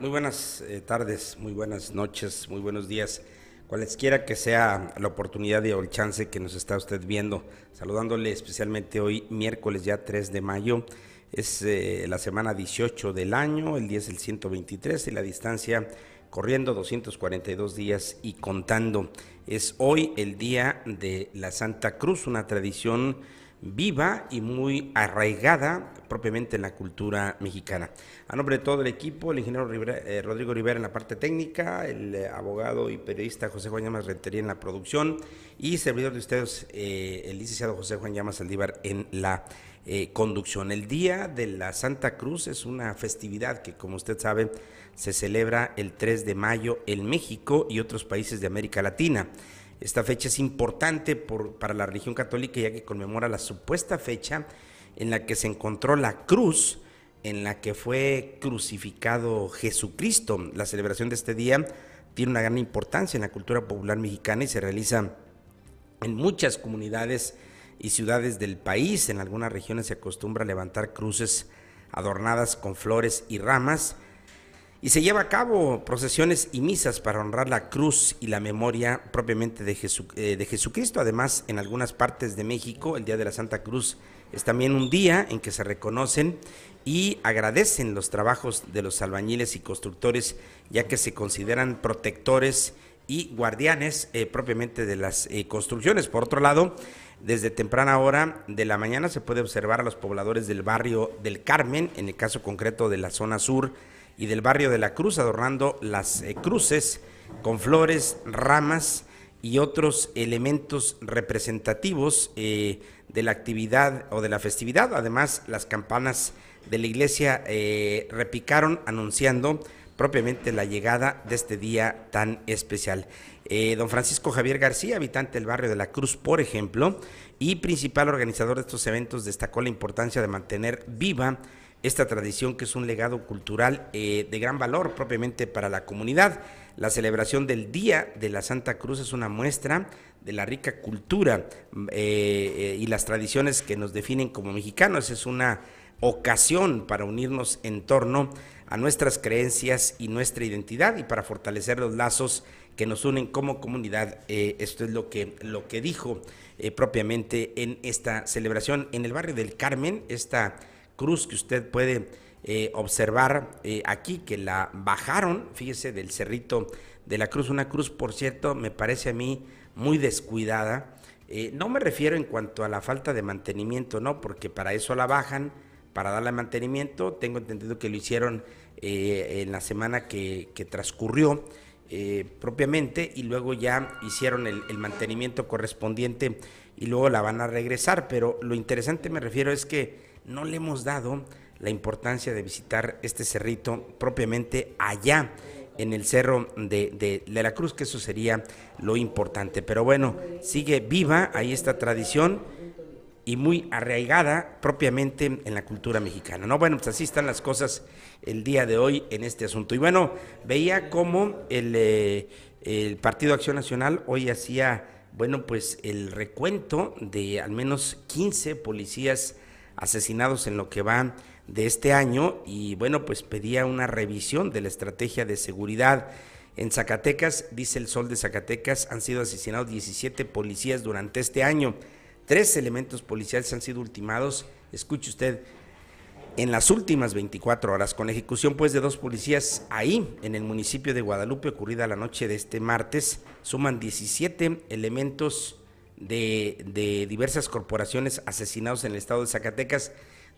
Muy buenas eh, tardes, muy buenas noches, muy buenos días. Cualesquiera que sea la oportunidad o el chance que nos está usted viendo, saludándole especialmente hoy, miércoles ya 3 de mayo. Es eh, la semana 18 del año, el día es el 123 y la distancia corriendo 242 días y contando. Es hoy el día de la Santa Cruz, una tradición viva y muy arraigada propiamente en la cultura mexicana. A nombre de todo el equipo, el ingeniero eh, Rodrigo Rivera en la parte técnica, el eh, abogado y periodista José Juan Llamas Rentería en la producción y servidor de ustedes, eh, el licenciado José Juan Llamas Saldívar en la conducción. El Día de la Santa Cruz es una festividad que, como usted sabe, se celebra el 3 de mayo en México y otros países de América Latina. Esta fecha es importante para la religión católica ya que conmemora la supuesta fecha en la que se encontró la cruz en la que fue crucificado Jesucristo. La celebración de este día tiene una gran importancia en la cultura popular mexicana y se realiza en muchas comunidades y ciudades del país. En algunas regiones se acostumbra levantar cruces adornadas con flores y ramas. Y se lleva a cabo procesiones y misas para honrar la cruz y la memoria propiamente de eh, Jesucristo. Además, en algunas partes de México, el Día de la Santa Cruz es también un día en que se reconocen y agradecen los trabajos de los albañiles y constructores, ya que se consideran protectores y guardianes eh, propiamente de las eh, construcciones. Por otro lado, desde temprana hora de la mañana se puede observar a los pobladores del barrio del Carmen, en el caso concreto de la zona sur, y del barrio de la Cruz, adornando las eh, cruces con flores, ramas y otros elementos representativos eh, de la actividad o de la festividad. Además, las campanas de la iglesia eh, repicaron anunciando propiamente la llegada de este día tan especial. Eh, don Francisco Javier García, habitante del barrio de la Cruz, por ejemplo, y principal organizador de estos eventos, destacó la importancia de mantener viva esta tradición que es un legado cultural de gran valor propiamente para la comunidad. La celebración del Día de la Santa Cruz es una muestra de la rica cultura mm, eh, eh, y las tradiciones que nos definen como mexicanos. Es una ocasión para unirnos en torno a nuestras creencias y nuestra identidad y para fortalecer los lazos que nos unen como comunidad. Eh, esto es lo que, lo que dijo propiamente en esta celebración en el barrio del Carmen, esta cruz que usted puede eh, observar eh, aquí que la bajaron, fíjese, del cerrito de la cruz, una cruz, por cierto, me parece a mí muy descuidada. Eh, no me refiero en cuanto a la falta de mantenimiento, no, porque para eso la bajan, para darle mantenimiento. Tengo entendido que lo hicieron en la semana que, transcurrió propiamente y luego ya hicieron el, mantenimiento correspondiente y luego la van a regresar. Pero lo interesante me refiero es que no le hemos dado la importancia de visitar este cerrito propiamente allá en el cerro de, la Cruz, que eso sería lo importante. Pero bueno, sigue viva ahí esta tradición y muy arraigada propiamente en la cultura mexicana. No, bueno, pues así están las cosas el día de hoy en este asunto. Y bueno, veía cómo el, eh, el Partido Acción Nacional hoy hacía, bueno, pues el recuento de al menos 15 policías asesinados en lo que va de este año y bueno, pues pedía una revisión de la estrategia de seguridad. En Zacatecas, dice el Sol de Zacatecas, han sido asesinados 17 policías durante este año. Tres elementos policiales han sido ultimados. Escuche usted, en las últimas 24 horas, con ejecución pues de dos policías ahí en el municipio de Guadalupe ocurrida la noche de este martes, suman 17 elementos de, de diversas corporaciones asesinados en el estado de Zacatecas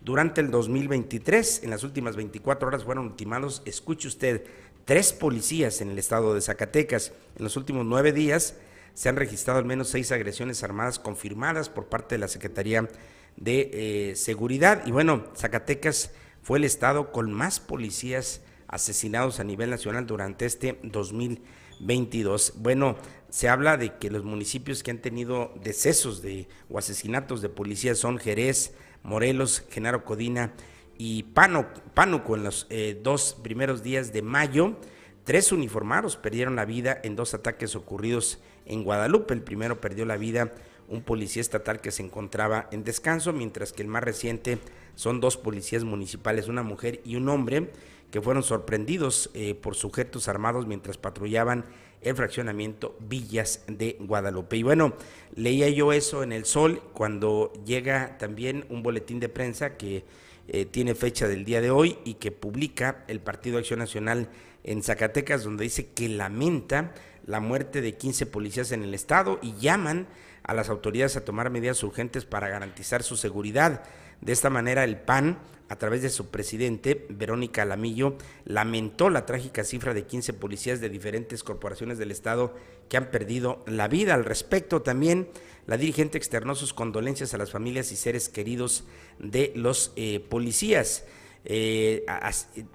durante el 2023, en las últimas 24 horas fueron ultimados, escuche usted, tres policías en el estado de Zacatecas. En los últimos nueve días se han registrado al menos seis agresiones armadas confirmadas por parte de la Secretaría de eh, Seguridad. Y bueno, Zacatecas fue el estado con más policías asesinados a nivel nacional durante este 2022. Bueno, se habla de que los municipios que han tenido decesos de, o asesinatos de policías son Jerez, Morelos, Genaro Codina y Pánuco en los eh, dos primeros días de mayo. Tres uniformados perdieron la vida en dos ataques ocurridos en Guadalupe. El primero perdió la vida un policía estatal que se encontraba en descanso, mientras que el más reciente son dos policías municipales, una mujer y un hombre, que fueron sorprendidos eh, por sujetos armados mientras patrullaban el fraccionamiento Villas de Guadalupe. Y bueno, leía yo eso en El Sol cuando llega también un boletín de prensa que eh, tiene fecha del día de hoy y que publica el Partido Acción Nacional en Zacatecas, donde dice que lamenta la muerte de 15 policías en el estado y llaman a las autoridades a tomar medidas urgentes para garantizar su seguridad. De esta manera el PAN a través de su presidente, Verónica Alamillo, lamentó la trágica cifra de 15 policías de diferentes corporaciones del Estado que han perdido la vida. Al respecto, también la dirigente externó sus condolencias a las familias y seres queridos de los eh, policías. Eh,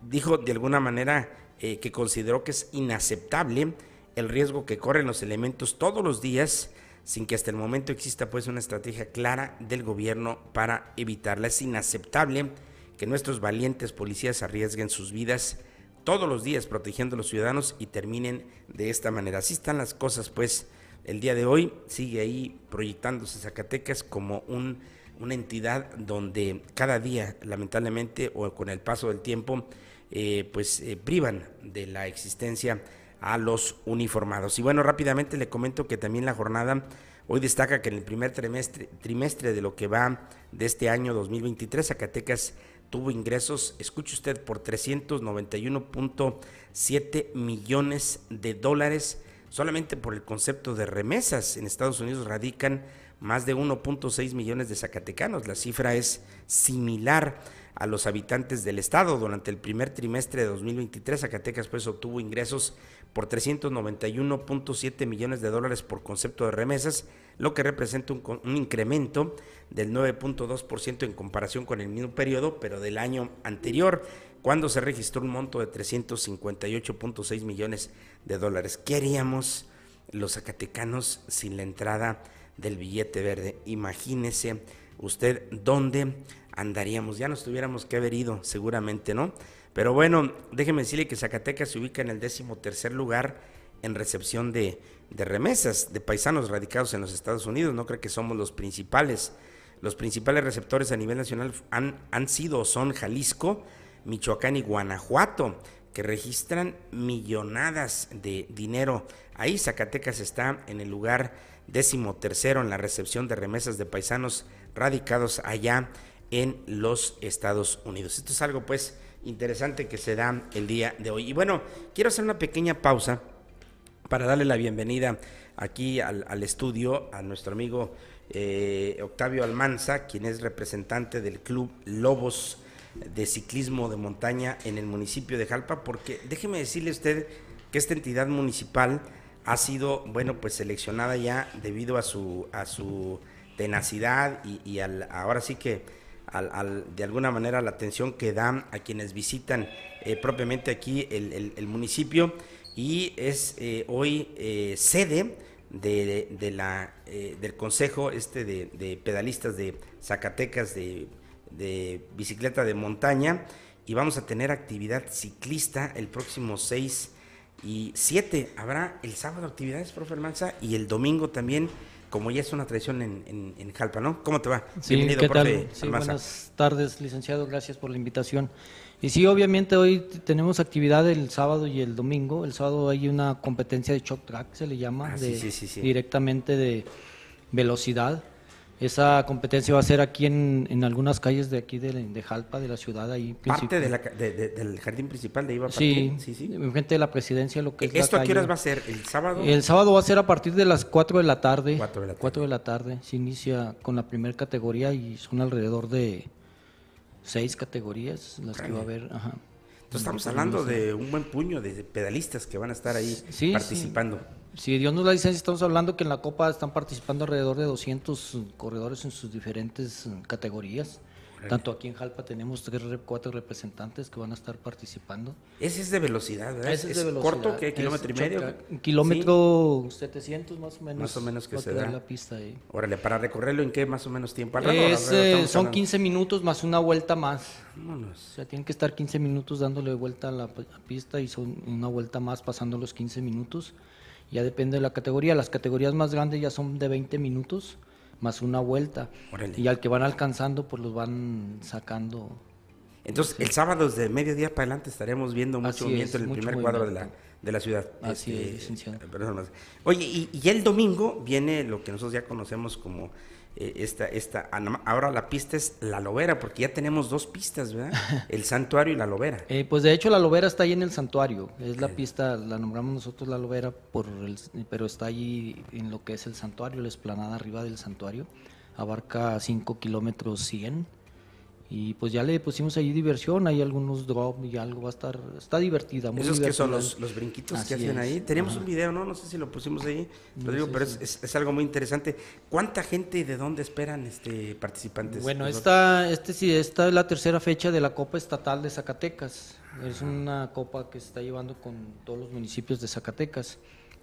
dijo de alguna manera eh, que consideró que es inaceptable el riesgo que corren los elementos todos los días sin que hasta el momento exista pues una estrategia clara del gobierno para evitarla. Es inaceptable que nuestros valientes policías arriesguen sus vidas todos los días protegiendo a los ciudadanos y terminen de esta manera. Así están las cosas, pues el día de hoy sigue ahí proyectándose Zacatecas como un, una entidad donde cada día, lamentablemente, o con el paso del tiempo, eh, pues eh, privan de la existencia a los uniformados. Y bueno, rápidamente le comento que también la jornada hoy destaca que en el primer trimestre, trimestre de lo que va de este año 2023, Zacatecas tuvo ingresos, escuche usted, por 391.7 millones de dólares solamente por el concepto de remesas. En Estados Unidos radican más de 1.6 millones de zacatecanos. La cifra es similar a los habitantes del estado. Durante el primer trimestre de 2023, Zacatecas pues obtuvo ingresos por 391.7 millones de dólares por concepto de remesas, lo que representa un, incremento del 9.2% en comparación con el mismo periodo, pero del año anterior, cuando se registró un monto de 358.6 millones de dólares. ¿Qué haríamos los zacatecanos sin la entrada del billete verde? Imagínese usted dónde andaríamos, ya nos tuviéramos que haber ido, seguramente, ¿no? Pero bueno, déjeme decirle que Zacatecas se ubica en el décimo tercer lugar en recepción de, remesas de paisanos radicados en los Estados Unidos, no creo que somos los principales. Los principales receptores a nivel nacional han, han sido o son Jalisco, Michoacán y Guanajuato, que registran millonadas de dinero. Ahí Zacatecas está en el lugar décimo tercero en la recepción de remesas de paisanos radicados allá en los Estados Unidos. Esto es algo pues interesante que se da el día de hoy. Y bueno, quiero hacer una pequeña pausa para darle la bienvenida aquí al, estudio a nuestro amigo eh, Octavio Almanza, quien es representante del Club Lobos de Ciclismo de Montaña en el municipio de Jalpa, porque déjeme decirle usted que esta entidad municipal ha sido, bueno, pues seleccionada ya debido a su, a su tenacidad y, y al, ahora sí que de alguna manera la atención que dan a quienes visitan eh, propiamente aquí el, municipio y es eh, hoy eh, sede de, la, del Consejo este de, Pedalistas de Zacatecas de, de Bicicleta de Montaña y vamos a tener actividad ciclista el próximo 6 y 7. Habrá el sábado actividades, profe Almanza, y el domingo también como ya es una tradición en, en, Jalpa, ¿no? ¿Cómo te va? Bienvenido, ¿qué tal? buenas tardes, licenciado, gracias por la invitación. Y sí, obviamente hoy tenemos actividad el sábado y el domingo. El sábado hay una competencia de shock track, se le llama, ah, de, directamente de velocidad. Esa competencia va a ser aquí en, algunas calles de aquí de, de, Jalpa, de la ciudad. ahí Parte del jardín principal de iba Sí, sí, sí. Enfrente de la presidencia, lo que ¿Esto a qué horas va a ser? ¿El sábado? El sábado va a ser a partir de las 4 de la tarde. 4 de la tarde. 4 de la tarde. Se inicia con la primera categoría y son alrededor de seis categorías las que va a haber. Ajá. Entonces estamos hablando de un buen puño de pedalistas que van a estar ahí participando. Sí. Si Dios nos la licencia, estamos hablando que en la Copa están participando alrededor de 200 corredores en sus diferentes mm, categorías. Tanto aquí en Jalpa tenemos cuatro representantes que van a estar participando. Ese es de velocidad, ¿verdad? es, corto, ¿qué? ¿Kilómetro y medio? Kilómetro sí. 700 más o menos. Más o La pista ahí. Órale, para recorrerlo, ¿en qué más o menos tiempo? Es, eh, son 15 minutos más una vuelta más. O sea, tienen que estar 15 minutos dándole vuelta a la pista y son una vuelta más pasando los 15 minutos. Ya depende de la categoría. Las categorías más grandes ya son de 20 minutos más una vuelta. Y al que van alcanzando, pues los van sacando. Entonces, el sábado desde mediodía para adelante estaremos viendo mucho movimiento en el primer cuadro de la, de la ciudad. Así este, es, Oye, y, y, el domingo viene lo que nosotros ya conocemos como eh, esta, esta, ahora la pista es la lobera, porque ya tenemos dos pistas, ¿verdad? El santuario y la lobera. Eh, pues de hecho la lobera está ahí en el santuario, es la pista, la nombramos nosotros la lobera, por el, pero está allí en lo que es el santuario, la esplanada arriba del santuario, abarca 5 kilómetros 100 y pues ya le pusimos ahí diversión, hay algunos drop y algo, va a estar, está divertida. Esos que son los, brinquitos que hacen ahí. Teníamos un video, ¿no? No sé si lo pusimos ahí, pero es, algo muy interesante. ¿Cuánta gente y de dónde esperan este participantes? Bueno, esta, este, sí, esta es la tercera fecha de la Copa Estatal de Zacatecas. Es una copa que se está llevando con todos los municipios de Zacatecas.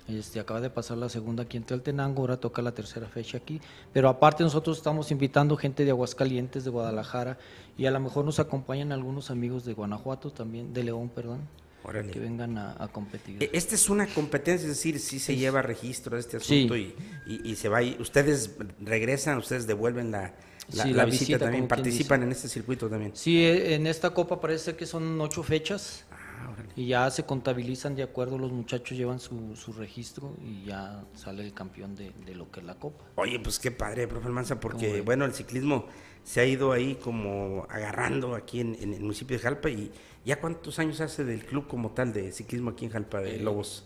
Este, acaba de pasar la segunda aquí en Teltenango, ahora toca la tercera fecha aquí. Pero aparte nosotros estamos invitando gente de Aguascalientes, de Guadalajara, y a lo mejor nos acompañan algunos amigos de Guanajuato también, de León, perdón. Que vengan a, competir. E, esta es una competencia, es decir, si se lleva registro de este asunto y, se va. Y ustedes regresan, ustedes devuelven la, visita, visita, también, participan en este circuito también. Sí, e, en esta copa parece que son ocho fechas y ya se contabilizan de acuerdo, los muchachos llevan su, su registro y ya sale el campeón de, lo que es la copa. Oye, pues qué padre, profe Almanza, porque bueno, el ciclismo se ha ido ahí como agarrando aquí en, el municipio de Jalpa y ya cuántos años hace del club como tal de ciclismo aquí en Jalpa de Lobos.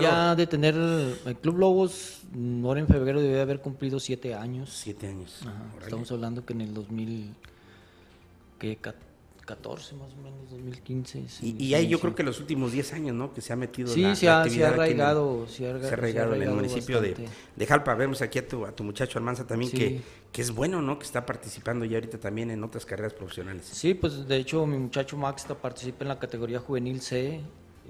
Ya de tener el Club Lobos, ahora en febrero debe haber cumplido siete años. Siete años. estamos hablando que en el 2000, que 2014 más o menos, 2015. Y, y ahí yo creo que los últimos 10 años, ¿no? Que se ha metido sí, la, se, ha, se, ha arraigado, se, ha arraigado, se ha en el municipio de, de, Jalpa. Vemos aquí a tu, a tu muchacho Almanza también, que, que es bueno, ¿no? Que está participando ya ahorita también en otras carreras profesionales. Sí, pues de hecho mi muchacho Max participa en la categoría juvenil C.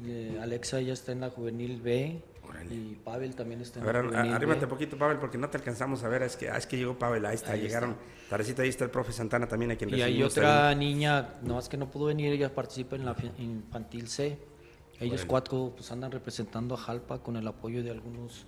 Eh, Alexa ya está en la juvenil B. Y Pavel también está en a ver, ¿eh? poquito, Pavel, porque no te alcanzamos a ver. Es que, ah, es que llegó Pavel, ahí está, llegaron. Está. ahí está el profe Santana también, a quien Y hay otra niña, no más que no pudo venir, ella participa en la infantil C. Ellos cuatro pues, andan representando a Jalpa con el apoyo de algunos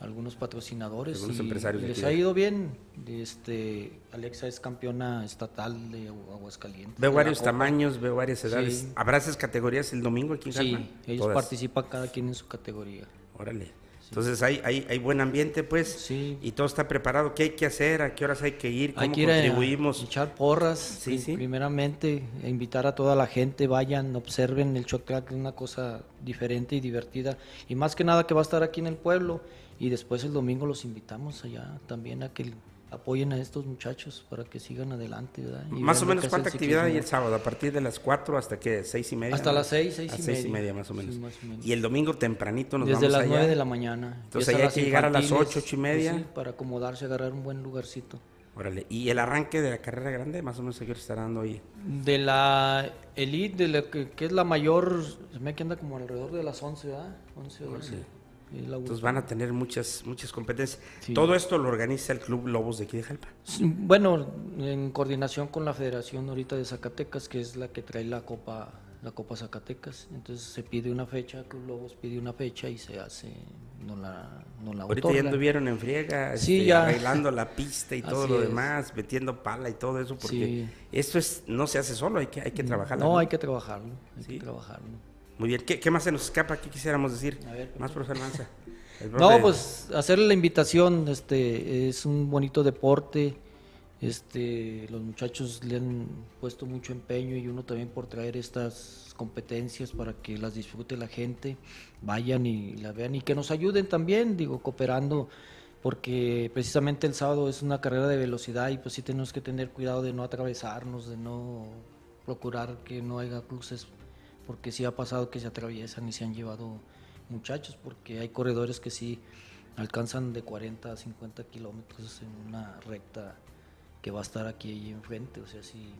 algunos patrocinadores y, empresarios les ha ido bien. Este, Alexa es campeona estatal de Aguascalientes. Veo varios tamaños, veo varias edades. ¿Habrá esas categorías el domingo aquí en Sí, ellos participan cada quien en su categoría. Órale. Entonces hay, hay, buen ambiente, pues. Sí. Y todo está preparado. ¿Qué hay que hacer? ¿A qué horas hay que ir? ¿Cómo contribuimos? A echar porras. Sí, sí. Primeramente, e invitar a toda la gente, vayan, observen el que es una cosa diferente y divertida. Y más que nada que va a estar aquí en el pueblo. Y después el domingo los invitamos allá también a que apoyen a estos muchachos para que sigan adelante, ¿verdad? más o menos cuánta actividad hay el sábado, a partir de las 4 hasta que 6 y media. Hasta las 6, 6 y, media. 6 y media más o, menos. Y el domingo tempranito nos Desde las 9 de la mañana. Entonces hay que llegar a las 8, 8 y pues media. sí, para acomodarse, agarrar un buen lugarcito. Órale, ¿y el arranque de la carrera grande más o menos seguir qué estará dando ahí? De la Elite, de la que, es la mayor, se me que anda como alrededor de las 11, ¿verdad? 11 o entonces van a tener muchas, muchas competencias. Todo esto lo organiza el Club Lobos de aquí Bueno, en coordinación con la Federación ahorita de Zacatecas, que es la que trae la Copa, la Copa Zacatecas. Entonces se pide una fecha, el Club Lobos pide una fecha y se hace, no la, no Ahorita ya anduvieron en friega, este, arreglando la pista y todo lo demás, metiendo pala y todo eso, porque esto es, no se hace solo, hay que, hay que mm, trabajarlo. No, hay que trabajarlo, hay que trabajarlo. Muy bien, ¿Qué, más se nos escapa? ¿Qué quisiéramos decir? A más, profesor Manza no, pues hacerle la invitación, este, es un bonito deporte, este, los muchachos le han puesto mucho empeño y uno también por traer estas competencias para que las disfrute la gente, vayan y la vean y que nos ayuden también, digo, cooperando, porque precisamente el sábado es una carrera de velocidad y pues sí tenemos que tener cuidado de no atravesarnos, de no procurar que no haya cruces porque sí ha pasado que se atraviesan y se han llevado muchachos, porque hay corredores que sí alcanzan de 40 a 50 kilómetros en una recta que va a estar aquí ahí enfrente, o sea, sí.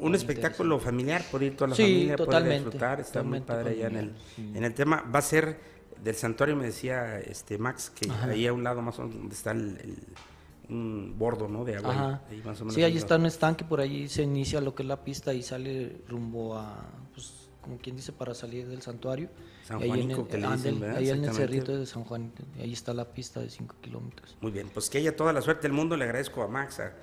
un espectáculo familiar, por ir toda la familia, poder disfrutar, está muy padre allá en el, en el tema. Va a ser del santuario, me decía este Max, que ahí a un lado más o menos donde está el, un bordo ¿no? de agua. sí, ahí está un estanque, por ahí se inicia lo que es la pista y sale rumbo a como quien dice, para salir del santuario. San que le Ahí en el cerrito de San Juan, ahí está la pista de 5 kilómetros. Muy bien, pues que haya toda la suerte del mundo, le agradezco a Max, a,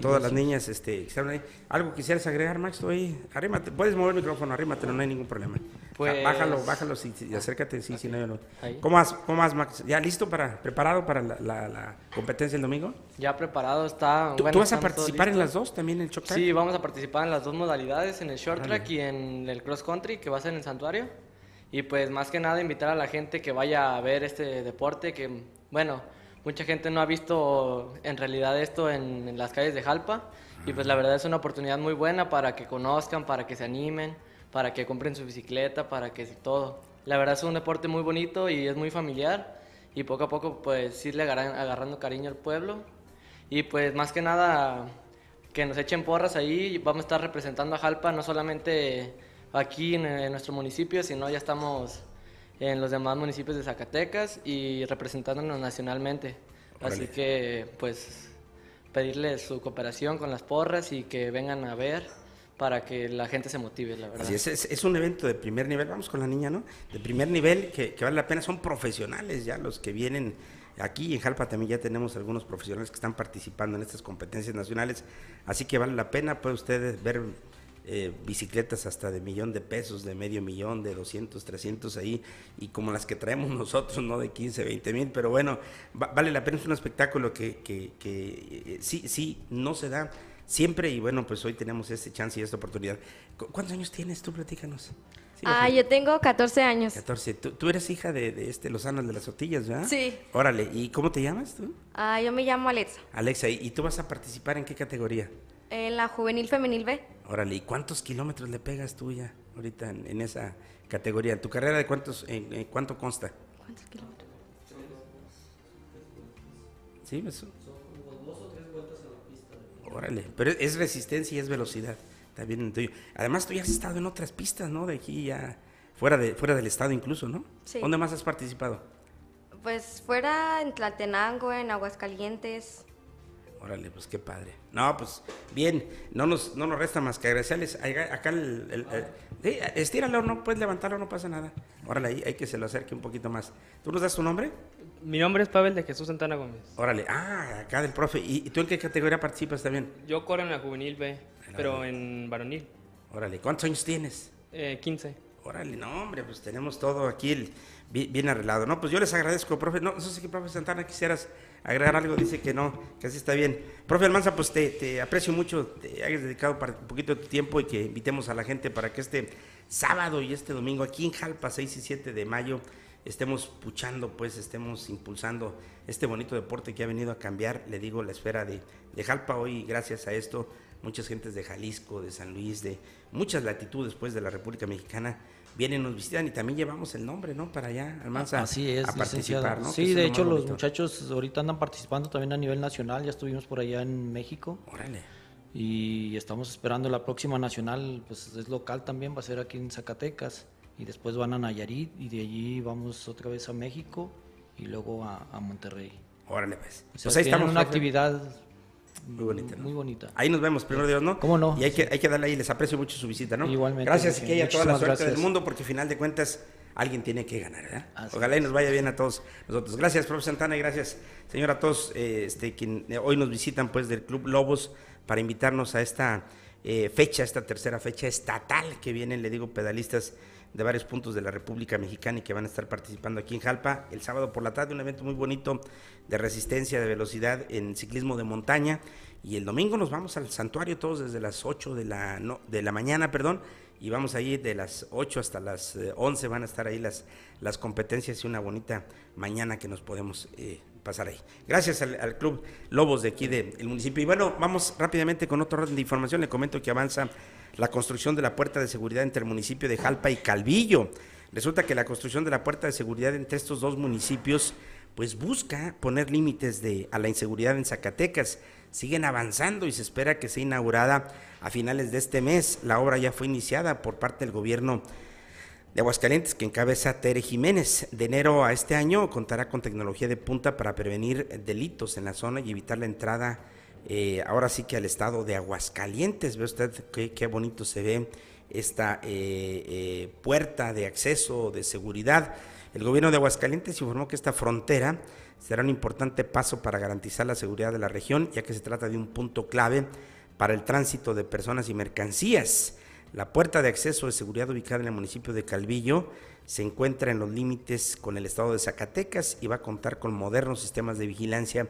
todas las niñas este, que estaban ahí. ¿Algo quisieras agregar, Max? estoy. ahí, arrímate, puedes mover el micrófono, arrímate, no hay ningún problema. Pues, bájalo, bájalo, y acércate, sí, no, no. ¿Cómo vas, ¿Cómo Max? ¿Ya listo para, preparado para la, competencia el domingo? Ya preparado, está. ¿Tú, vas a participar en las dos también, en el short track? Sí, vamos a participar en las dos modalidades, en el short track y en el cross country, que va a ser en el santuario. Y pues más que nada invitar a la gente que vaya a ver este deporte, que bueno, mucha gente no ha visto en realidad esto en, las calles de Jalpa. Y pues la verdad es una oportunidad muy buena para que conozcan, para que se animen, para que compren su bicicleta, para que todo. La verdad es un deporte muy bonito y es muy familiar y poco a poco pues irle agarrando cariño al pueblo. Y pues más que nada que nos echen porras ahí, vamos a estar representando a Jalpa no solamente aquí eh, en, nuestro municipio, sino ya estamos en los demás municipios de Zacatecas y representándonos nacionalmente. Así que, pues, pedirles su cooperación con las porras y que vengan a ver para que la gente se motive, la verdad. Así es, es, un evento de primer nivel, vamos con la niña, ¿no? De primer nivel que, vale la pena, son profesionales ya los que vienen aquí en Jalpa también ya tenemos algunos profesionales que están participando en estas competencias nacionales, así que vale la pena, para ustedes ver eh, bicicletas hasta de millón de pesos, de medio millón, de 200, 300 ahí, y como las que traemos nosotros, ¿no? De 15, 20 mil, pero bueno, vale la pena, es un espectáculo que, que, que eh, sí, sí, no se da siempre, y bueno, pues hoy tenemos este chance y esta oportunidad. ¿Cuántos años tienes tú? Platícanos. ah, yo tengo 14 años. 14. Tú, eres hija de, de este Lozano de las Sotillas, ¿verdad? Sí. Órale, ¿y cómo te llamas tú? Ah, yo me llamo Alexa. Alexa, y tú vas a participar en qué categoría? En la juvenil femenil B. Órale, ¿y cuántos kilómetros le pegas tú ya ahorita en, esa categoría? tu carrera de cuántos, en, cuánto consta? ¿Cuántos kilómetros? Sí, pues, Son dos o tres vueltas a la pista. Órale, pero es resistencia y es velocidad también Además, tú ya has estado en otras pistas, ¿no? De aquí ya, fuera, de, fuera del estado incluso, ¿no? Sí. ¿Dónde más has participado? Pues fuera en Tlatenango, en Aguascalientes, Órale, pues qué padre. No, pues bien, no nos, no nos resta más que agradecerles. Acá el. el, estíralo, no puedes levantarlo, no pasa nada. Órale, ahí hay que se lo acerque un poquito más. ¿Tú nos das tu nombre? Mi nombre es Pavel de Jesús Santana Gómez. Órale, ah, acá del profe. ¿Y, tú en qué categoría participas también? Yo corro en la juvenil B, pero en varonil. Órale, ¿cuántos años tienes? Eh, 15. Órale, no, hombre, pues tenemos todo aquí bien, arreglado. No, pues yo les agradezco, profe. No, no sé si, profe Santana, quisieras agregar algo, dice que no, que así está bien. Profe Almanza, pues te, aprecio mucho, te hayas dedicado un poquito de tu tiempo y que invitemos a la gente para que este sábado y este domingo aquí en Jalpa, 6 y 7 de mayo, estemos puchando, pues estemos impulsando este bonito deporte que ha venido a cambiar, le digo, la esfera de, de Jalpa hoy, gracias a esto, muchas gentes de Jalisco, de San Luis, de muchas latitudes, pues, de la República Mexicana vienen, nos visitan y también llevamos el nombre, ¿no? Para allá, Almanza. Así es, a participar, ¿no? Sí, de hecho los muchachos ahorita andan participando también a nivel nacional, ya estuvimos por allá en México. Órale. Y estamos esperando la próxima nacional, pues es local también, va a ser aquí en Zacatecas. Y después van a Nayarit y de allí vamos otra vez a México y luego a, Monterrey. Órale, pues. O sea, pues ahí estamos. una actividad muy bonita. Muy bonita. Ahí nos vemos, primero Dios, ¿no? ¿Cómo no? Y hay, que, darle ahí, les aprecio mucho su visita, ¿no? Igualmente. Gracias y que haya toda la suerte del mundo, porque al final de cuentas alguien tiene que ganar, ¿verdad? Ojalá y nos vaya bien a todos nosotros. Gracias, profe Santana, y gracias, señor, a todos quienes eh, este, quien eh, hoy nos visitan, pues, del Club Lobos, para invitarnos a esta eh, fecha, esta tercera fecha estatal que vienen, le digo, pedalistas de varios puntos de la República Mexicana y que van a estar participando aquí en Jalpa el sábado por la tarde, un evento muy bonito de resistencia, de velocidad en ciclismo de montaña. Y el domingo nos vamos al santuario todos desde las 8 de la, de la mañana, perdón, y vamos allí de las 8 hasta las 11 eh, van a estar ahí las, las competencias y una bonita mañana que nos podemos eh, pasar ahí. Gracias al, Club Lobos de aquí del municipio. Y bueno, vamos rápidamente con otro orden de información. Le comento que avanza la construcción de la puerta de seguridad entre el municipio de Jalpa y Calvillo. Resulta que la construcción de la puerta de seguridad entre estos dos municipios pues busca poner límites de, a la inseguridad en Zacatecas siguen avanzando y se espera que sea inaugurada a finales de este mes. La obra ya fue iniciada por parte del gobierno de Aguascalientes, que encabeza Tere Jiménez. De enero a este año contará con tecnología de punta para prevenir delitos en la zona y evitar la entrada, eh, ahora sí que al estado de Aguascalientes. Ve usted qué, bonito se ve esta eh, eh, puerta de acceso de seguridad. El gobierno de Aguascalientes informó que esta frontera será un importante paso para garantizar la seguridad de la región, ya que se trata de un punto clave para el tránsito de personas y mercancías. La puerta de acceso de seguridad ubicada en el municipio de Calvillo se encuentra en los límites con el estado de Zacatecas y va a contar con modernos sistemas de vigilancia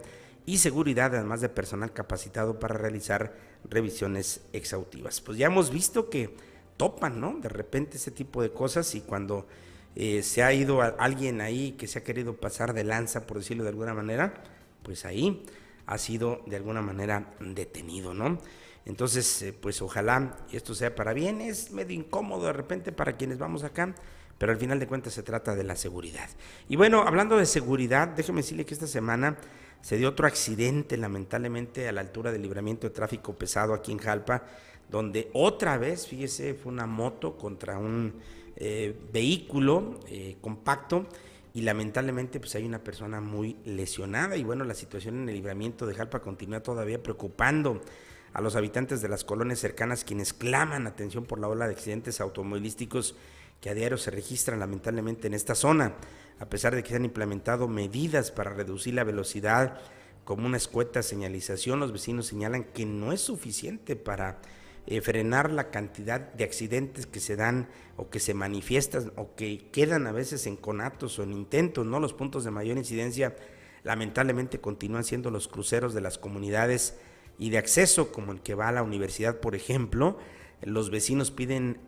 y seguridad, además de personal capacitado para realizar revisiones exhaustivas. Pues ya hemos visto que topan, ¿no? De repente ese tipo de cosas y cuando eh, se ha ido alguien ahí que se ha querido pasar de lanza, por decirlo de alguna manera, pues ahí ha sido de alguna manera detenido, ¿no? Entonces, eh, pues ojalá esto sea para bien. Es medio incómodo de repente para quienes vamos acá, pero al final de cuentas se trata de la seguridad. Y bueno, hablando de seguridad, déjeme decirle que esta semana se dio otro accidente, lamentablemente, a la altura del libramiento de tráfico pesado aquí en Jalpa, donde otra vez, fíjese, fue una moto contra un eh, vehículo eh, compacto y lamentablemente pues hay una persona muy lesionada y bueno, la situación en el libramiento de Jalpa continúa todavía preocupando a los habitantes de las colonias cercanas quienes claman atención por la ola de accidentes automovilísticos que a diario se registran lamentablemente en esta zona, a pesar de que se han implementado medidas para reducir la velocidad como una escueta señalización, los vecinos señalan que no es suficiente para eh, frenar la cantidad de accidentes que se dan o que se manifiestan o que quedan a veces en conatos o en intentos, ¿no? Los puntos de mayor incidencia lamentablemente continúan siendo los cruceros de las comunidades y de acceso, como el que va a la universidad, por ejemplo. Los vecinos piden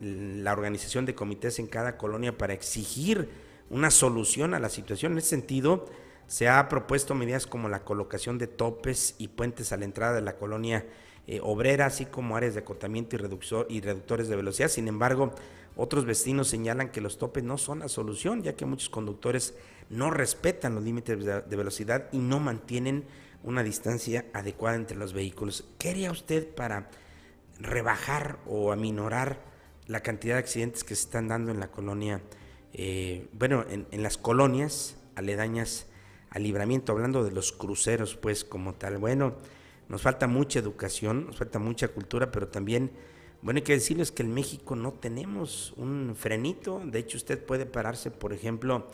la organización de comités en cada colonia para exigir una solución a la situación. En ese sentido, se ha propuesto medidas como la colocación de topes y puentes a la entrada de la colonia eh, obrera, así como áreas de acotamiento y, reductor, y reductores de velocidad. Sin embargo, otros vecinos señalan que los topes no son la solución, ya que muchos conductores no respetan los límites de, velocidad y no mantienen una distancia adecuada entre los vehículos. ¿Qué haría usted para rebajar o aminorar la cantidad de accidentes que se están dando en la colonia, eh, bueno, en, en, las colonias aledañas al libramiento, hablando de los cruceros, pues como tal? Bueno, nos falta mucha educación, nos falta mucha cultura, pero también, bueno, hay que decirles que en México no tenemos un frenito. De hecho, usted puede pararse, por ejemplo,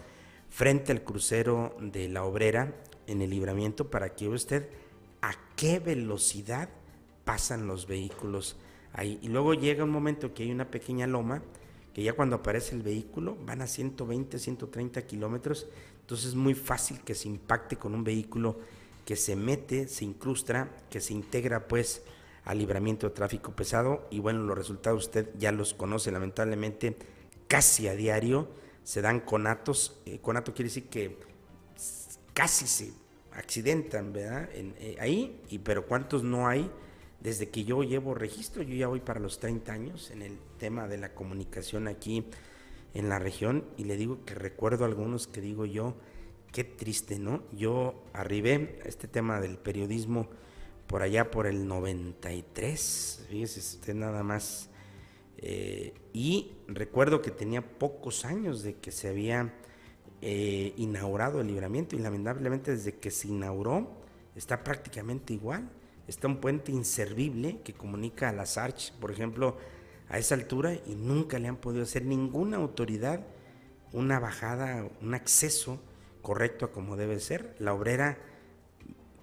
frente al crucero de la obrera en el libramiento para que vea usted a qué velocidad pasan los vehículos ahí. Y luego llega un momento que hay una pequeña loma, que ya cuando aparece el vehículo van a 120, 130 kilómetros, entonces es muy fácil que se impacte con un vehículo que se mete, se incrusta, que se integra pues al libramiento de tráfico pesado y bueno, los resultados usted ya los conoce lamentablemente casi a diario, se dan conatos, eh, conato quiere decir que casi se accidentan, ¿verdad? En, eh, ahí, y, pero ¿cuántos no hay? Desde que yo llevo registro, yo ya voy para los 30 años en el tema de la comunicación aquí en la región y le digo que recuerdo algunos que digo yo, Qué triste, ¿no? Yo arribé a este tema del periodismo por allá por el 93, fíjese usted nada más. Eh, y recuerdo que tenía pocos años de que se había eh, inaugurado el libramiento y lamentablemente desde que se inauguró está prácticamente igual. Está un puente inservible que comunica a las Sarch, por ejemplo, a esa altura y nunca le han podido hacer ninguna autoridad una bajada, un acceso correcto como debe ser. La obrera,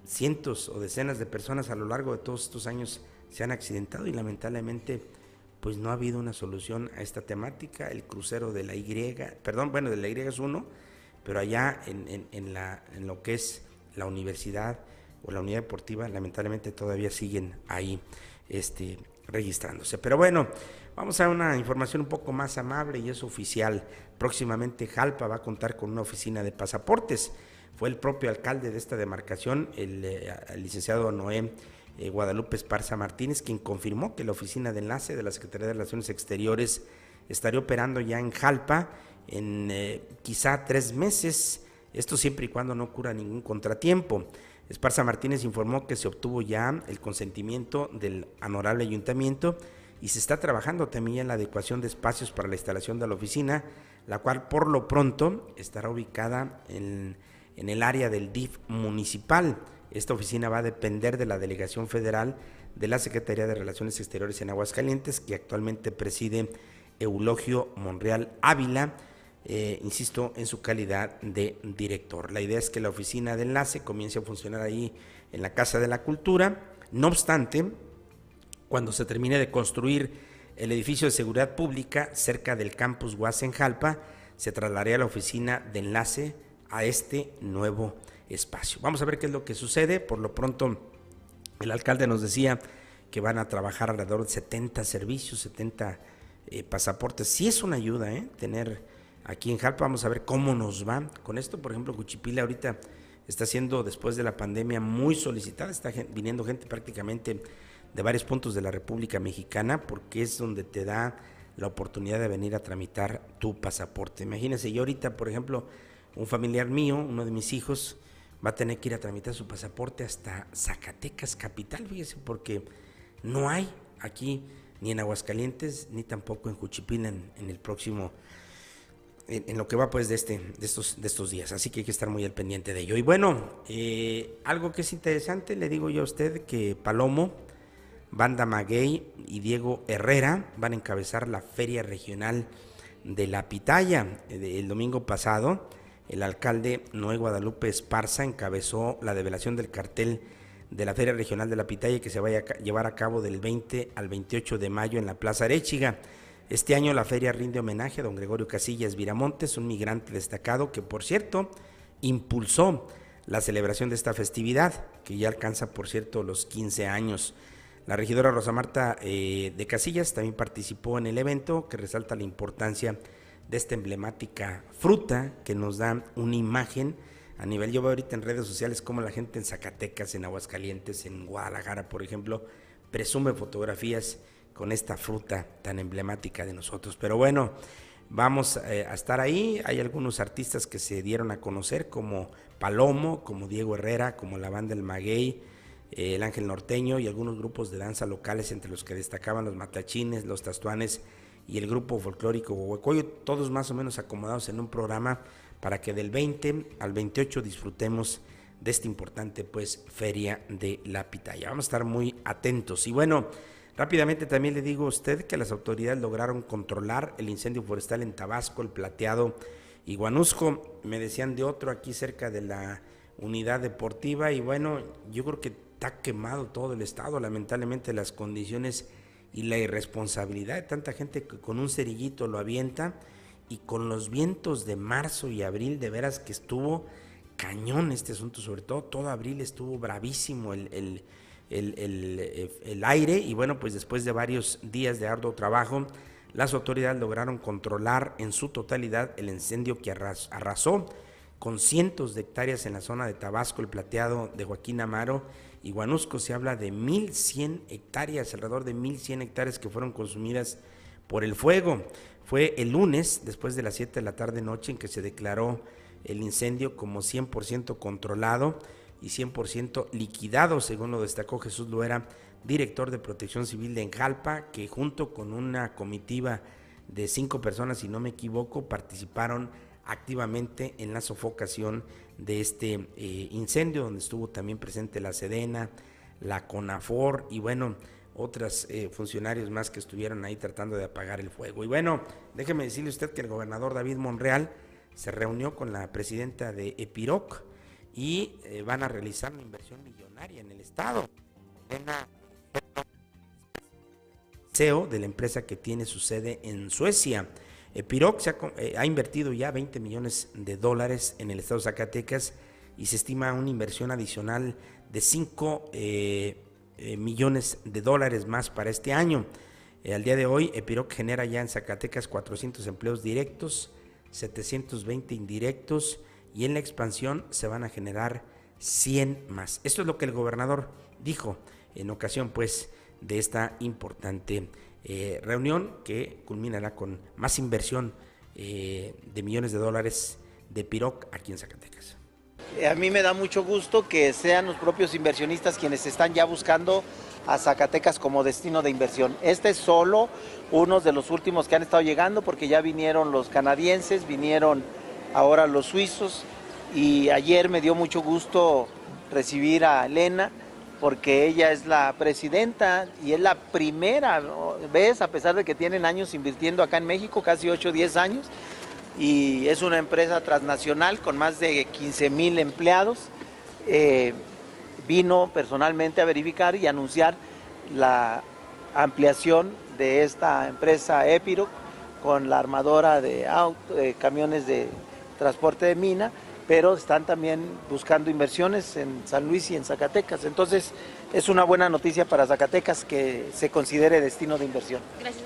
cientos o decenas de personas a lo largo de todos estos años se han accidentado y lamentablemente pues no ha habido una solución a esta temática. El crucero de la Y, perdón, bueno, de la Y es uno, pero allá en, en lo que es la universidad o la unidad deportiva, lamentablemente todavía siguen ahí este, registrándose. Pero bueno, Vamos a una información un poco más amable y es oficial. Próximamente Jalpa va a contar con una oficina de pasaportes. Fue el propio alcalde de esta demarcación, el, eh, licenciado Noé eh, Guadalupe Esparza Martínez, quien confirmó que la oficina de enlace de la Secretaría de Relaciones Exteriores estaría operando ya en Jalpa en eh, quizá tres meses, esto siempre y cuando no ocurra ningún contratiempo. Esparza Martínez informó que se obtuvo ya el consentimiento del honorable ayuntamiento y se está trabajando también en la adecuación de espacios para la instalación de la oficina, la cual por lo pronto estará ubicada en, el área del DIF municipal. Esta oficina va a depender de la Delegación Federal de la Secretaría de Relaciones Exteriores en Aguascalientes, que actualmente preside Eulogio Monreal Ávila, eh, insisto, en su calidad de director. La idea es que la oficina de enlace comience a funcionar ahí en la Casa de la Cultura. No obstante, cuando se termine de construir el edificio de seguridad pública cerca del campus Guas en Jalpa, se trasladará a la oficina de enlace a este nuevo espacio. Vamos a ver qué es lo que sucede. Por lo pronto, el alcalde nos decía que van a trabajar alrededor de 70 servicios, 70 eh, pasaportes. Sí es una ayuda ¿eh? tener aquí en Jalpa. Vamos a ver cómo nos va con esto. Por ejemplo, Cuchipila ahorita está siendo, después de la pandemia, muy solicitada. Está viniendo gente prácticamente de varios puntos de la República Mexicana porque es donde te da la oportunidad de venir a tramitar tu pasaporte. Imagínense, yo ahorita, por ejemplo, un familiar mío, uno de mis hijos, va a tener que ir a tramitar su pasaporte hasta Zacatecas capital, fíjese, porque no hay aquí ni en Aguascalientes ni tampoco en Cuchipín en, en el próximo en, lo que va pues de este de estos de estos días, así que hay que estar muy al pendiente de ello. Y bueno, eh, algo que es interesante, le digo yo a usted que Palomo Banda Maguey y Diego Herrera van a encabezar la Feria Regional de la Pitaya. El domingo pasado, el alcalde Noé Guadalupe Esparza encabezó la develación del cartel de la Feria Regional de la Pitaya que se va a llevar a cabo del 20 al 28 de mayo en la Plaza Arechiga. Este año la feria rinde homenaje a don Gregorio Casillas Viramontes, un migrante destacado que, por cierto, impulsó la celebración de esta festividad, que ya alcanza, por cierto, los 15 años. La regidora Rosa Marta eh, de Casillas también participó en el evento que resalta la importancia de esta emblemática fruta que nos da una imagen a nivel. Yo veo ahorita en redes sociales como la gente en Zacatecas, en Aguascalientes, en Guadalajara, por ejemplo, presume fotografías con esta fruta tan emblemática de nosotros. Pero bueno, vamos eh, a estar ahí. Hay algunos artistas que se dieron a conocer como Palomo, como Diego Herrera, como la banda El Maguey eh, el ángel norteño y algunos grupos de danza locales entre los que destacaban los matachines, los tastuanes y el grupo folclórico Huecoyo, todos más o menos acomodados en un programa para que del 20 al 28 disfrutemos de esta importante pues feria de la pitaya. Vamos a estar muy atentos. Y bueno, rápidamente también le digo a usted que las autoridades lograron controlar el incendio forestal en Tabasco, el Plateado y Guanusco. Me decían de otro aquí cerca de la unidad deportiva y bueno, yo creo que está quemado todo el Estado, lamentablemente las condiciones y la irresponsabilidad de tanta gente que con un cerillito lo avienta y con los vientos de marzo y abril de veras que estuvo cañón este asunto, sobre todo todo abril estuvo bravísimo el, el eh, aire y bueno, pues después de varios días de arduo trabajo, las autoridades lograron controlar en su totalidad el incendio que arrasó con cientos de hectáreas en la zona de Tabasco, el plateado de Joaquín Amaro y Guanusco. Se habla de 1.100 hectáreas, alrededor de 1.100 hectáreas que fueron consumidas por el fuego. Fue el lunes, después de las siete de la tarde noche, en que se declaró el incendio como 100% controlado y 100% liquidado, según lo destacó Jesús Luera, director de Protección Civil de Enjalpa, que junto con una comitiva de cinco personas, si no me equivoco, participaron activamente en la sofocación de este eh, incendio, donde estuvo también presente la Sedena, la CONAFOR y bueno, otros eh, funcionarios más que estuvieron ahí tratando de apagar el fuego. Y bueno, déjeme decirle usted que el gobernador David Monreal se reunió con la presidenta de Epiroc y eh, van a realizar una inversión millonaria en el Estado. CEO de la empresa que tiene su sede en Suecia. Epiroc eh, eh, ha, invertido ya 20 millones de dólares en el estado de Zacatecas y se estima una inversión adicional de 5 eh, millones de dólares más para este año. al día de hoy, Epiroc genera ya en Zacatecas 400 empleos directos, 720 indirectos y en la expansión se van a generar 100 más. Esto es lo que el gobernador dijo en ocasión pues de esta importante eh, reunión que culminará con más inversión eh, de millones de dólares de Piroc aquí en Zacatecas. A mí me da mucho gusto que sean los propios inversionistas quienes están ya buscando a Zacatecas como destino de inversión. Este es solo uno de los últimos que han estado llegando porque ya vinieron los canadienses, vinieron ahora los suizos y ayer me dio mucho gusto recibir a Elena porque ella es la presidenta y es la primera vez, a pesar de que tienen años invirtiendo acá en México, casi 8 o 10 años, y es una empresa transnacional con más de 15 mil empleados. Eh, vino personalmente a verificar y anunciar la ampliación de esta empresa Epiro con la armadora de camiones de transporte de mina pero están también buscando inversiones en San Luis y en Zacatecas. Entonces, es una buena noticia para Zacatecas que se considere destino de inversión. Gracias.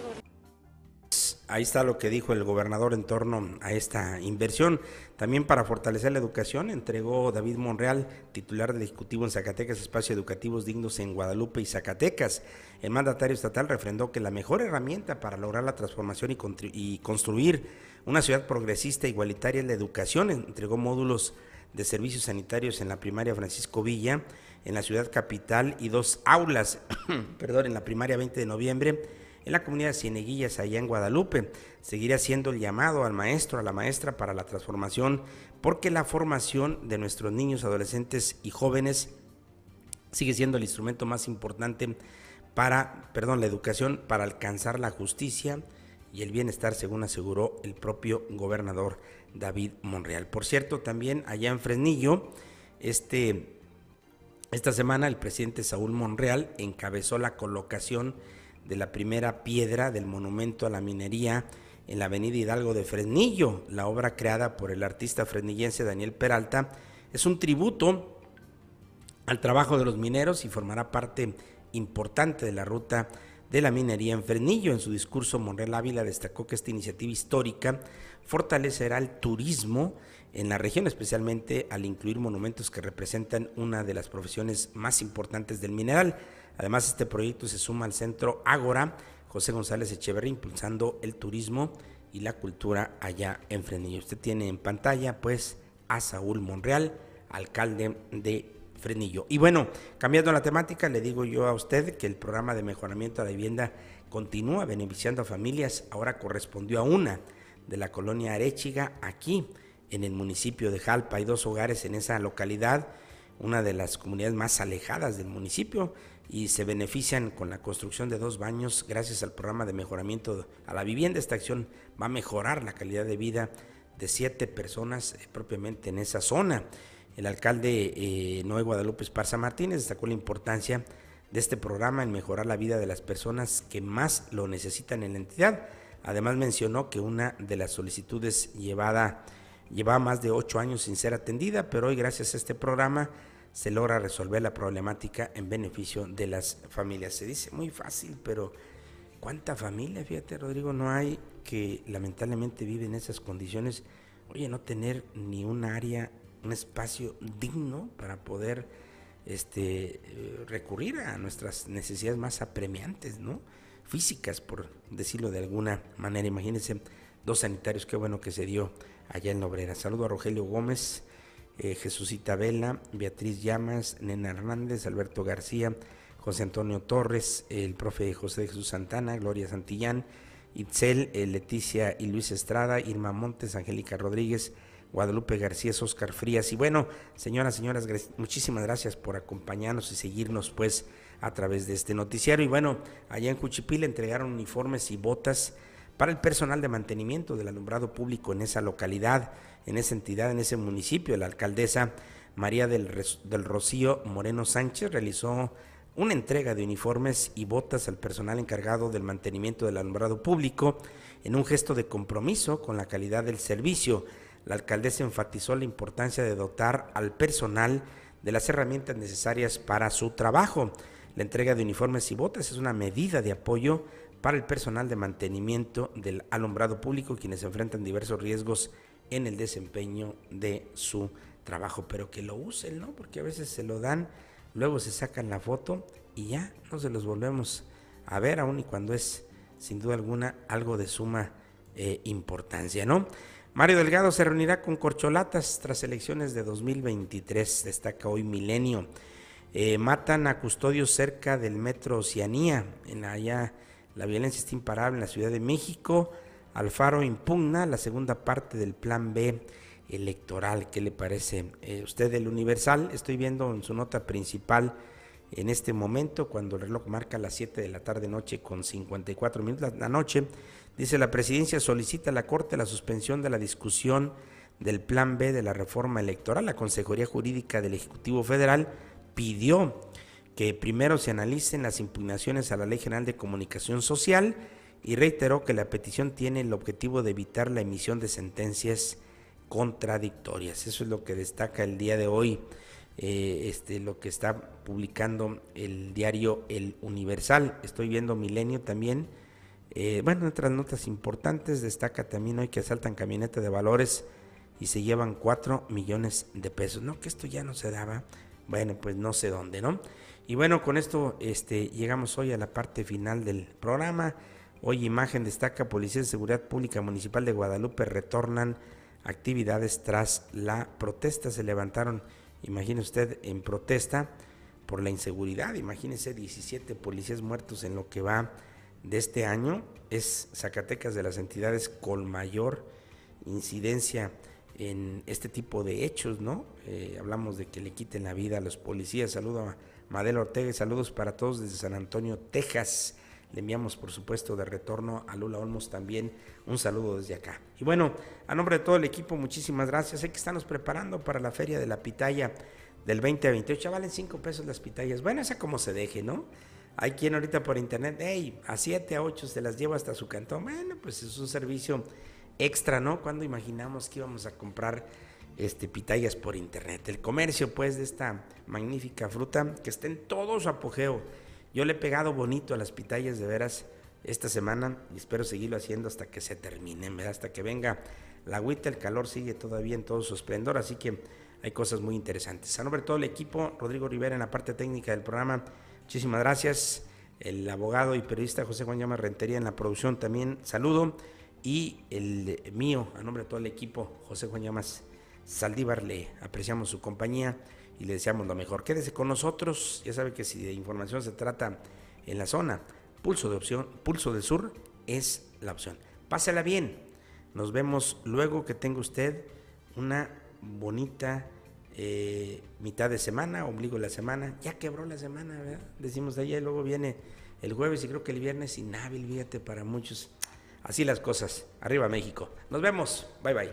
Ahí está lo que dijo el gobernador en torno a esta inversión. También para fortalecer la educación, entregó David Monreal, titular del Ejecutivo en Zacatecas, espacios educativos dignos en Guadalupe y Zacatecas. El mandatario estatal refrendó que la mejor herramienta para lograr la transformación y, y construir una ciudad progresista igualitaria en la educación entregó módulos de servicios sanitarios en la primaria Francisco Villa, en la ciudad capital y dos aulas, perdón, en la primaria 20 de noviembre, en la comunidad de Cieneguillas, allá en Guadalupe. Seguirá siendo el llamado al maestro, a la maestra para la transformación, porque la formación de nuestros niños, adolescentes y jóvenes sigue siendo el instrumento más importante para, perdón, la educación para alcanzar la justicia, y el bienestar, según aseguró el propio gobernador David Monreal. Por cierto, también allá en Fresnillo, este, esta semana el presidente Saúl Monreal encabezó la colocación de la primera piedra del monumento a la minería en la avenida Hidalgo de Fresnillo. La obra creada por el artista fresnillense Daniel Peralta es un tributo al trabajo de los mineros y formará parte importante de la ruta de la minería en Frenillo. En su discurso, Monreal Ávila destacó que esta iniciativa histórica fortalecerá el turismo en la región, especialmente al incluir monumentos que representan una de las profesiones más importantes del mineral. Además, este proyecto se suma al centro Ágora, José González Echeverría, impulsando el turismo y la cultura allá en Frenillo. Usted tiene en pantalla, pues, a Saúl Monreal, alcalde de Frenillo. Y bueno, cambiando la temática, le digo yo a usted que el programa de mejoramiento a la vivienda continúa beneficiando a familias. Ahora correspondió a una de la colonia Arechiga, aquí en el municipio de Jalpa. Hay dos hogares en esa localidad, una de las comunidades más alejadas del municipio, y se benefician con la construcción de dos baños gracias al programa de mejoramiento a la vivienda. Esta acción va a mejorar la calidad de vida de siete personas eh, propiamente en esa zona. El alcalde eh, Noé Guadalupe Esparza Martínez destacó la importancia de este programa en mejorar la vida de las personas que más lo necesitan en la entidad. Además mencionó que una de las solicitudes llevada llevaba más de ocho años sin ser atendida, pero hoy gracias a este programa se logra resolver la problemática en beneficio de las familias. Se dice muy fácil, pero ¿cuánta familia, fíjate Rodrigo, no hay que lamentablemente vive en esas condiciones? Oye, no tener ni un área un espacio digno para poder este, eh, recurrir a nuestras necesidades más apremiantes, ¿no? Físicas, por decirlo de alguna manera. Imagínense, dos sanitarios, qué bueno que se dio allá en la obrera. Saludo a Rogelio Gómez, eh, Jesucita Vela, Beatriz Llamas, Nena Hernández, Alberto García, José Antonio Torres, el profe José Jesús Santana, Gloria Santillán, Itzel, eh, Leticia y Luis Estrada, Irma Montes, Angélica Rodríguez, Guadalupe García Oscar Frías. Y bueno, señoras, señoras, muchísimas gracias por acompañarnos y seguirnos pues a través de este noticiero Y bueno, allá en Cuchipil entregaron uniformes y botas para el personal de mantenimiento del alumbrado público en esa localidad, en esa entidad, en ese municipio. La alcaldesa María del, del Rocío Moreno Sánchez realizó una entrega de uniformes y botas al personal encargado del mantenimiento del alumbrado público en un gesto de compromiso con la calidad del servicio la alcaldesa enfatizó la importancia de dotar al personal de las herramientas necesarias para su trabajo. La entrega de uniformes y botas es una medida de apoyo para el personal de mantenimiento del alumbrado público, quienes enfrentan diversos riesgos en el desempeño de su trabajo, pero que lo usen, ¿no? Porque a veces se lo dan, luego se sacan la foto y ya no se los volvemos a ver, aun y cuando es sin duda alguna algo de suma eh, importancia, ¿no? Mario Delgado se reunirá con corcholatas tras elecciones de 2023, destaca hoy Milenio. Eh, matan a custodios cerca del metro Oceanía, en allá la violencia está imparable en la Ciudad de México. Alfaro impugna la segunda parte del plan B electoral. ¿Qué le parece? Eh, usted del Universal, estoy viendo en su nota principal en este momento, cuando el reloj marca las 7 de la tarde noche con 54 minutos, la noche, Dice, la presidencia solicita a la Corte la suspensión de la discusión del Plan B de la reforma electoral. La Consejería Jurídica del Ejecutivo Federal pidió que primero se analicen las impugnaciones a la Ley General de Comunicación Social y reiteró que la petición tiene el objetivo de evitar la emisión de sentencias contradictorias. Eso es lo que destaca el día de hoy, eh, este, lo que está publicando el diario El Universal. Estoy viendo Milenio también eh, bueno, otras notas importantes, destaca también hoy que asaltan camioneta de valores y se llevan 4 millones de pesos. No, que esto ya no se daba. Bueno, pues no sé dónde, ¿no? Y bueno, con esto este, llegamos hoy a la parte final del programa. Hoy imagen destaca policías de Seguridad Pública Municipal de Guadalupe retornan actividades tras la protesta. Se levantaron, imagine usted, en protesta por la inseguridad. Imagínese 17 policías muertos en lo que va de este año es Zacatecas de las entidades con mayor incidencia en este tipo de hechos, ¿no? Eh, hablamos de que le quiten la vida a los policías. Saludo a Ortega saludos para todos desde San Antonio, Texas. Le enviamos, por supuesto, de retorno a Lula Olmos también un saludo desde acá. Y bueno, a nombre de todo el equipo, muchísimas gracias. Sé que están estamos preparando para la Feria de la Pitaya del 20 2028. Ya valen 5 pesos las pitayas. Bueno, esa como se deje, ¿no? Hay quien ahorita por internet, hey, a 7, a 8 se las lleva hasta su cantón. Bueno, pues es un servicio extra, ¿no? Cuando imaginamos que íbamos a comprar este, pitayas por internet. El comercio, pues, de esta magnífica fruta que está en todo su apogeo. Yo le he pegado bonito a las pitayas de veras esta semana y espero seguirlo haciendo hasta que se termine, ¿verdad? hasta que venga la agüita, el calor sigue todavía en todo su esplendor, así que hay cosas muy interesantes. A nombre de todo el equipo, Rodrigo Rivera en la parte técnica del programa, Muchísimas gracias. El abogado y periodista José Juan Llamas Rentería en la producción también saludo. Y el mío, a nombre de todo el equipo, José Juan Llamas Saldívar, le apreciamos su compañía y le deseamos lo mejor. Quédese con nosotros, ya sabe que si de información se trata en la zona, Pulso de Opción, Pulso del Sur es la opción. Pásela bien. Nos vemos luego que tenga usted una bonita eh, mitad de semana, ombligo la semana, ya quebró la semana, ¿verdad? Decimos y luego viene el jueves y creo que el viernes inhábil, fíjate, para muchos. Así las cosas. Arriba México. Nos vemos. Bye bye.